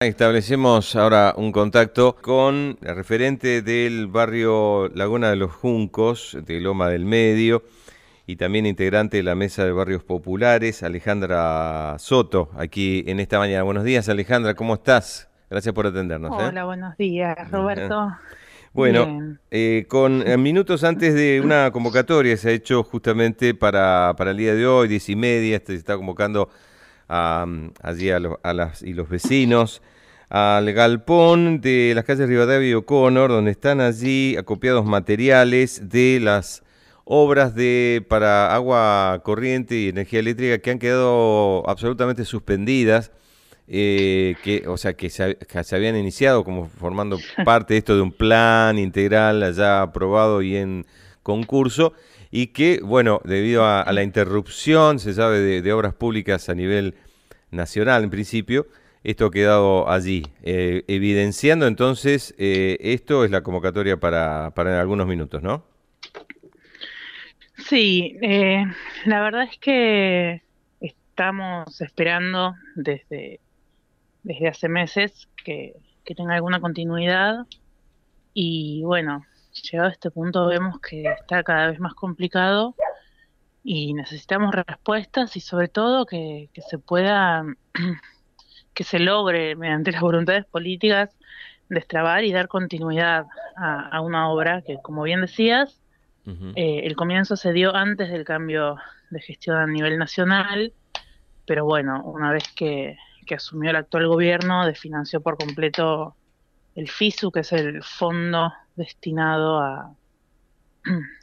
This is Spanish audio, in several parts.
Establecemos ahora un contacto con el referente del barrio Laguna de los Juncos, de Loma del Medio, y también integrante de la Mesa de Barrios Populares, Alejandra Soto, aquí en esta mañana. Buenos días, Alejandra, ¿cómo estás? Gracias por atendernos. ¿eh? Hola, buenos días, Roberto. Bueno, eh, con eh, minutos antes de una convocatoria se ha hecho justamente para, para el día de hoy, diez y media, se está convocando allí a, las, y los vecinos, al galpón de las calles Rivadavia y O'Connor, donde están allí acopiados materiales de las obras de para agua corriente y energía eléctrica que han quedado absolutamente suspendidas, eh, que, o sea, que se, habían iniciado como formando parte de esto de un plan integral allá aprobado y en concurso, y que, bueno, debido a, la interrupción, se sabe, de, obras públicas a nivel nacional en principio. Esto ha quedado allí, eh, evidenciando entonces, eh, esto es la convocatoria para, para algunos minutos, ¿no? Sí, eh, la verdad es que estamos esperando desde, desde hace meses que, que tenga alguna continuidad y bueno, llegado a este punto vemos que está cada vez más complicado y necesitamos respuestas y sobre todo que, se pueda, que se logre mediante las voluntades políticas destrabar y dar continuidad a, una obra que, como bien decías, eh, el comienzo se dio antes del cambio de gestión a nivel nacional, pero bueno, una vez que, que asumió el actual gobierno, desfinanció por completo el FISU, que es el fondo destinado a,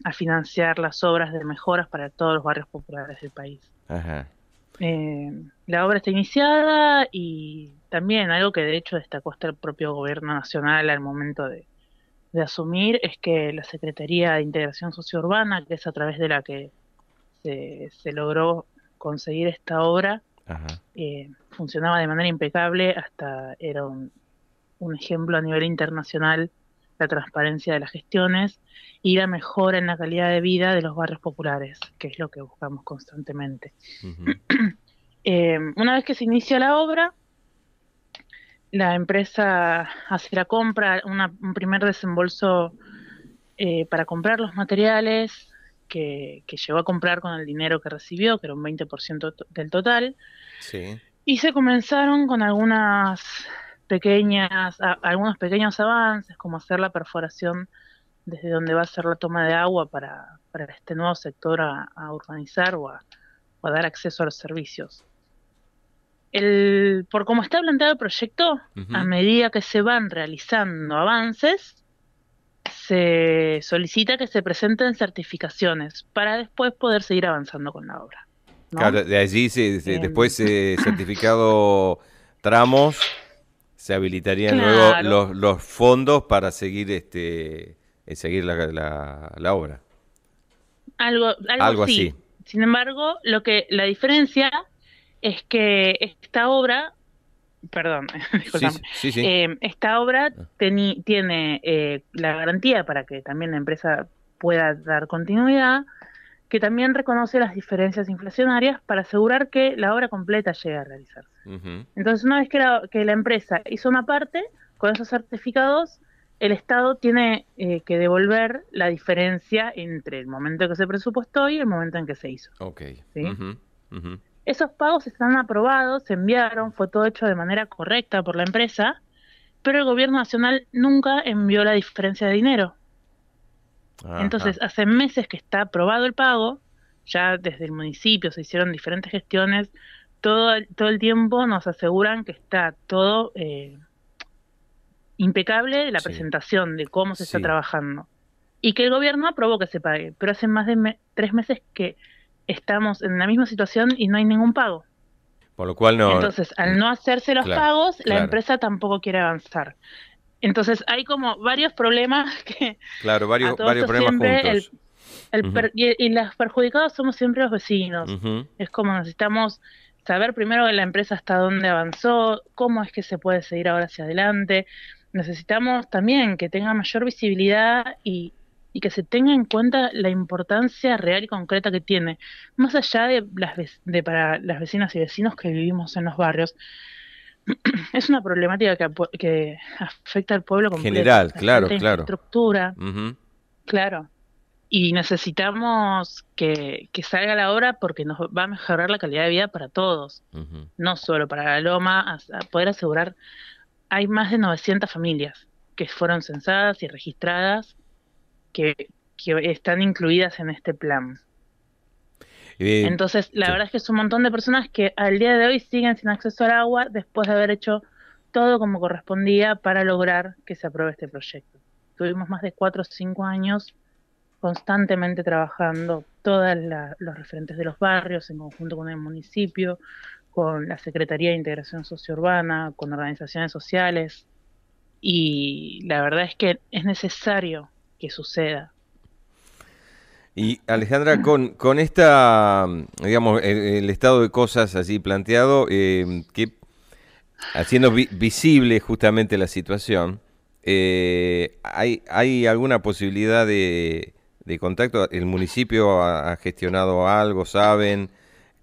a financiar las obras de mejoras para todos los barrios populares del país. Eh, la obra está iniciada y también algo que de hecho destacó hasta el propio gobierno nacional al momento de, asumir es que la Secretaría de Integración Sociourbana, que es a través de la que se, logró conseguir esta obra, eh, funcionaba de manera impecable, hasta era un ejemplo a nivel internacional la transparencia de las gestiones y la mejora en la calidad de vida de los barrios populares, que es lo que buscamos constantemente. Eh, una vez que se inicia la obra, la empresa hace la compra, un primer desembolso eh, para comprar los materiales que, llegó a comprar con el dinero que recibió, que era un 20% del total. Y se comenzaron con algunas pequeñas, algunos pequeños avances, como hacer la perforación desde donde va a ser la toma de agua para, este nuevo sector a, a urbanizar o a, dar acceso a los servicios. El, por cómo está planteado el proyecto, a medida que se van realizando avances, se solicita que se presenten certificaciones para después poder seguir avanzando con la obra. de allí se, em. después eh, certificado tramos se habilitarían luego los, los, fondos para seguir este eh, seguir la, obra. Algo, algo, así. Sin embargo, lo que la diferencia es que esta obra, perdón, eh, esta obra ah. tiene eh, la garantía para que también la empresa pueda dar continuidad que también reconoce las diferencias inflacionarias para asegurar que la obra completa llegue a realizarse. Entonces, una vez que la, que la empresa hizo una parte, con esos certificados, el Estado tiene eh, que devolver la diferencia entre el momento en que se presupuestó y el momento en que se hizo. Ok. Esos pagos están aprobados, se enviaron, fue todo hecho de manera correcta por la empresa, pero el gobierno nacional nunca envió la diferencia de dinero. Entonces, hace meses que está aprobado el pago, ya desde el municipio se hicieron diferentes gestiones, todo, todo el tiempo nos aseguran que está todo eh, impecable la presentación de cómo se está trabajando y que el gobierno aprobó que se pague, pero hace más de tres meses que estamos en la misma situación y no hay ningún pago. Por lo cual no. Entonces, al no hacerse los pagos, la empresa tampoco quiere avanzar. Entonces hay como varios problemas que... Claro, varios, varios problemas juntos. El, y, los perjudicados somos siempre los vecinos. Es como necesitamos saber primero de la empresa hasta dónde avanzó, cómo es que se puede seguir ahora hacia adelante. Necesitamos también que tenga mayor visibilidad y, y que se tenga en cuenta la importancia real y concreta que tiene, más allá de, las, de para las vecinas y vecinos que vivimos en los barrios. Es una problemática que, que afecta al pueblo como General, claro, claro. Estructura, claro. Y necesitamos que, que, salga la obra porque nos va a mejorar la calidad de vida para todos, no solo para la Loma, poder asegurar. Hay más de 900 familias que fueron censadas y registradas que, que están incluidas en este plan. Eh, Entonces, la verdad es que es un montón de personas que al día de hoy siguen sin acceso al agua después de haber hecho todo como correspondía para lograr que se apruebe este proyecto. Tuvimos más de cuatro o cinco años constantemente trabajando todos los referentes de los barrios en conjunto con el municipio, con la Secretaría de Integración Socio-Urbana, con organizaciones sociales. Y la verdad es que es necesario que suceda, y Alejandra, con, con esta, digamos, el, estado de cosas así planteado, em, haciendo visible justamente la situación, eh, ¿hay, ¿hay alguna posibilidad de, contacto? ¿El municipio ha, gestionado algo, saben,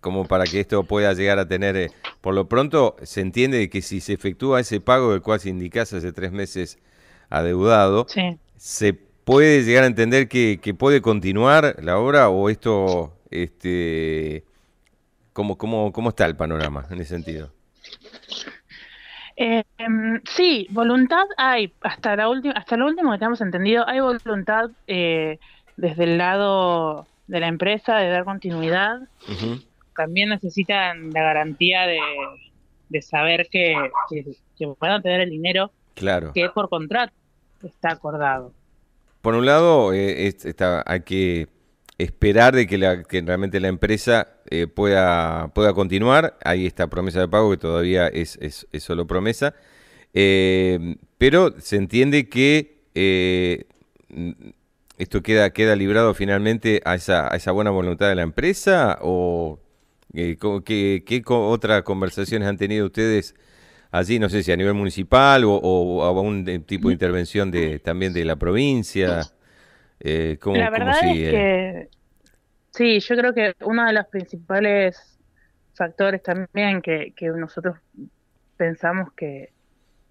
como para que esto pueda llegar a tener... Eh, por lo pronto, se entiende que si se efectúa ese pago del cual se indicase hace tres meses adeudado, sí. se puede llegar a entender que, puede continuar la obra o esto, este, ¿cómo, cómo, cómo está el panorama en ese sentido? Em, sí, voluntad hay, hasta, la última, hasta lo último que tenemos entendido, hay voluntad eh, desde el lado de la empresa de dar continuidad. También necesitan la garantía de, saber que, puedan tener el dinero claro. que por contrato está acordado. Por un lado, eh, hay que esperar de que, la, realmente la empresa eh, pueda, pueda continuar. Hay esta promesa de pago que todavía es, es, solo promesa. Eh, pero se entiende que esto queda, queda librado finalmente a esa, buena voluntad de la empresa o qué otras conversaciones han tenido ustedes allí, no sé si a nivel municipal o, o a un tipo de intervención de también de la provincia? Eh, la verdad es que sí, yo creo que uno de los principales factores también que, nosotros pensamos que,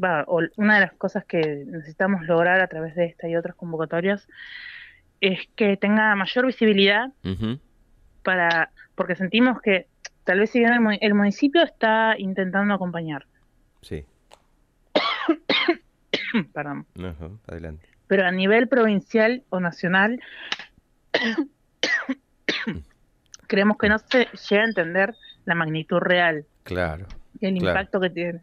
va, o una de las cosas que necesitamos lograr a través de esta y otras convocatorias es que tenga mayor visibilidad para, porque sentimos que tal vez si bien el municipio está intentando acompañar, Sí. Perdón. adelante. Pero a nivel provincial o nacional, creemos que no se llega a entender la magnitud real. Claro. El impacto que tiene.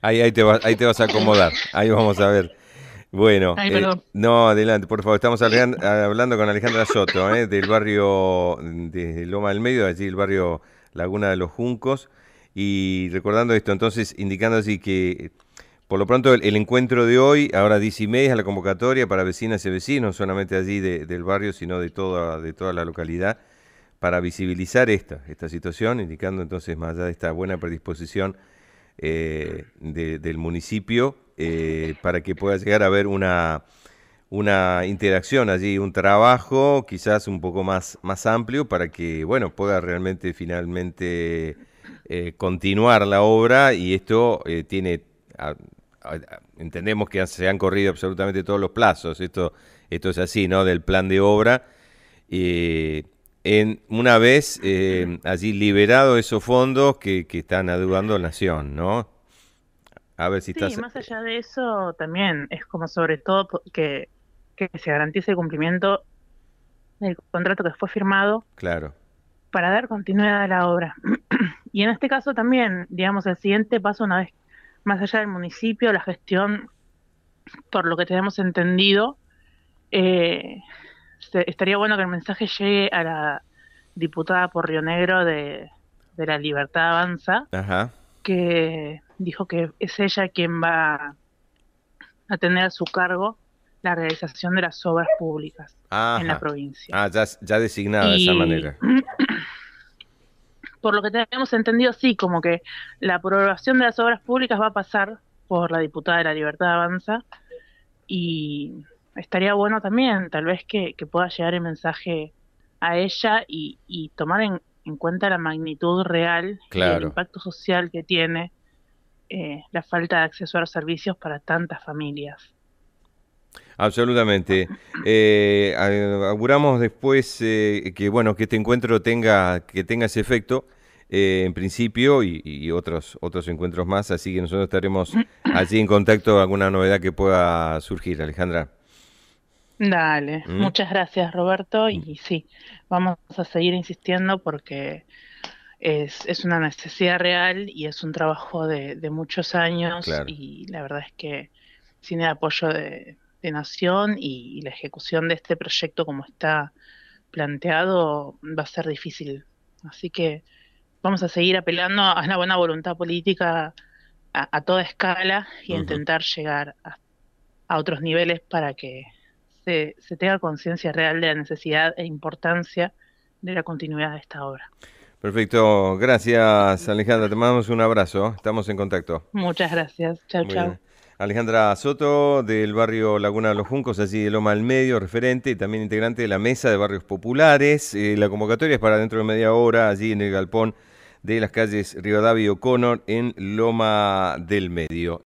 Ahí, te ahí te vas a acomodar. Ahí vamos a ver. Bueno, eh, no, adelante, por favor. Estamos hablando con Alejandra Soto, eh, del barrio de Loma del Medio, allí el barrio Laguna de los Juncos. Y recordando esto, entonces, indicando así que por lo pronto el, encuentro de hoy, ahora 10 y media, la convocatoria para vecinas y vecinos, no solamente allí del barrio, sino de toda, de toda la localidad, para visibilizar esta, esta situación, indicando entonces más allá de esta buena predisposición eh, del municipio, eh, para que pueda llegar a haber una, una interacción allí, un trabajo quizás un poco más, más amplio, para que, bueno, pueda realmente finalmente eh, continuar la obra y esto eh, tiene, entendemos que se han corrido absolutamente todos los plazos, esto, esto es así, ¿no? Del plan de obra. en, una vez eh, allí liberado esos fondos que, que están adeudando Nación, ¿no? A ver si sí, más allá de eso, también es como sobre todo que, se garantice el cumplimiento del contrato que fue firmado. Claro. Para dar continuidad a la obra. Y en este caso también, digamos, el siguiente paso, una vez más allá del municipio, la gestión, por lo que tenemos entendido, eh, estaría bueno que el mensaje llegue a la diputada por Río Negro de, la Libertad Avanza, que dijo que es ella quien va a tener a su cargo la realización de las obras públicas en la provincia. Ah, ya, ya designada de esa manera. por lo que tenemos entendido, sí, como que la aprobación de las obras públicas va a pasar por la diputada de la Libertad Avanza y estaría bueno también, tal vez, que, pueda llegar el mensaje a ella y, tomar en, cuenta la magnitud real y el impacto social que tiene eh, la falta de acceso a los servicios para tantas familias. Absolutamente. Eh, auguramos después eh, que bueno que este encuentro tenga que tenga ese efecto eh, en principio y, otros, otros encuentros más, así que nosotros estaremos allí en contacto alguna novedad que pueda surgir, Alejandra. Dale, ¿Mm? muchas gracias Roberto mm. y sí, vamos a seguir insistiendo porque es, una necesidad real y es un trabajo de, muchos años y la verdad es que sin el apoyo de, Nación y, la ejecución de este proyecto como está planteado va a ser difícil. Así que vamos a seguir apelando a una buena voluntad política a, toda escala y intentar llegar a, otros niveles para que se, tenga conciencia real de la necesidad e importancia de la continuidad de esta obra. Perfecto, gracias Alejandra, te mandamos un abrazo, estamos en contacto. Muchas gracias, chao, chao. Alejandra Soto, del barrio Laguna de los Juncos, allí de Loma al Medio, referente y también integrante de la Mesa de Barrios Populares. Eh, la convocatoria es para dentro de media hora, allí en el Galpón de las calles Rivadavia y O'Connor en Loma del Medio.